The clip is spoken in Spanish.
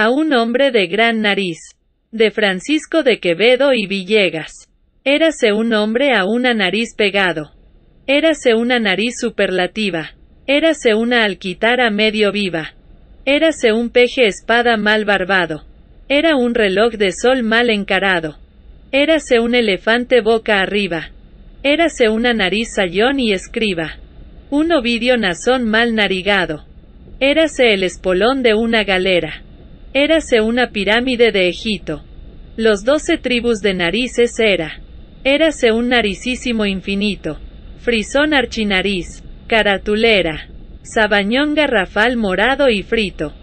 a un hombre de gran nariz, de Francisco de Quevedo y Villegas. Érase un hombre a una nariz pegado. Érase una nariz superlativa. Érase una alquitara medio viva. Érase un peje espada mal barbado. Era un reloj de sol mal encarado. Érase un elefante boca arriba. Érase una nariz sayón y escriba. Un ovidio nazón mal narigado. Érase el espolón de una galera. Érase una pirámide de Egipto. Los doce tribus de narices era. Érase un naricísimo infinito. Frisón archinariz, caratulera, sabañón garrafal morado y frito.